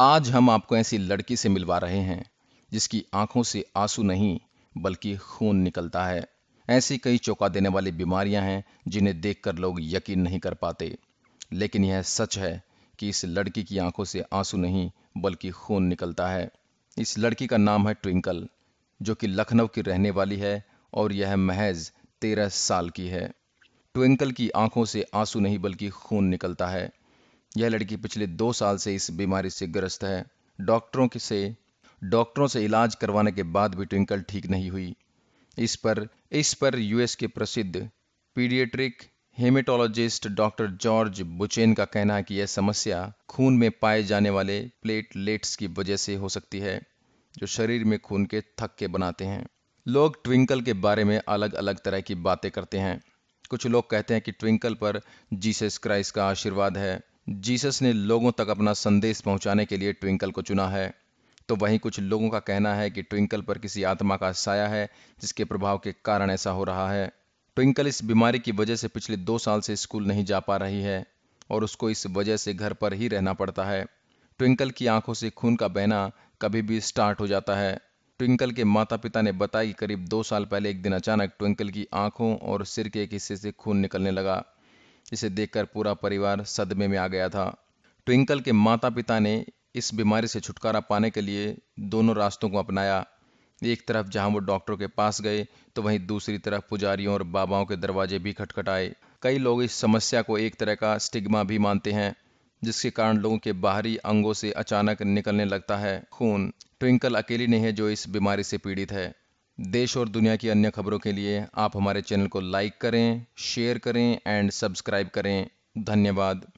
आज हम आपको ऐसी लड़की से मिलवा रहे हैं जिसकी आंखों से आंसू नहीं बल्कि खून निकलता है ऐसी कई चौंका देने वाली बीमारियां हैं जिन्हें देखकर लोग यकीन नहीं कर पाते लेकिन यह सच है कि इस लड़की की आंखों से आंसू नहीं बल्कि खून निकलता है इस लड़की का नाम है ट्विंकल जो कि लखनऊ की रहने वाली है और यह महज तेरह साल की है ट्विंकल की आंखों से आंसू नहीं बल्कि खून निकलता है यह लड़की पिछले दो साल से इस बीमारी से ग्रस्त है डॉक्टरों से डॉक्टरों से इलाज करवाने के बाद भी ट्विंकल ठीक नहीं हुई इस पर इस पर यूएस के प्रसिद्ध paediatric haematologist doctor George Buchanan का कहना है कि यह समस्या खून में पाए जाने वाले प्लेटलेट्स की वजह से हो सकती है जो शरीर में खून के थक्के बनाते हैं लोग ट्विंकल के बारे में अलग अलग तरह की बातें करते हैं कुछ लोग कहते हैं कि ट्विंकल पर जीसस क्राइस्ट का आशीर्वाद है जीसस ने लोगों तक अपना संदेश पहुंचाने के लिए ट्विंकल को चुना है तो वहीं कुछ लोगों का कहना है कि ट्विंकल पर किसी आत्मा का साया है जिसके प्रभाव के कारण ऐसा हो रहा है ट्विंकल इस बीमारी की वजह से पिछले दो साल से स्कूल नहीं जा पा रही है और उसको इस वजह से घर पर ही रहना पड़ता है ट्विंकल की आंखों से खून का बहना कभी भी स्टार्ट हो जाता है ट्विंकल के माता पिता ने बताया कि करीब दो साल पहले एक दिन अचानक ट्विंकल की आंखों और सिर के एक हिस्से से खून निकलने लगा इसे देखकर पूरा परिवार सदमे में आ गया था ट्विंकल के माता पिता ने इस बीमारी से छुटकारा पाने के लिए दोनों रास्तों को अपनाया एक तरफ जहां वो डॉक्टर के पास गए तो वहीं दूसरी तरफ पुजारियों और बाबाओं के दरवाजे भी खटखटाए कई लोग इस समस्या को एक तरह का स्टिग्मा भी मानते हैं जिसके कारण लोगों के बाहरी अंगों से अचानक निकलने लगता है खून ट्विंकल अकेली नहीं है जो इस बीमारी से पीड़ित है देश और दुनिया की अन्य खबरों के लिए आप हमारे चैनल को लाइक करें शेयर करें एंड सब्सक्राइब करें धन्यवाद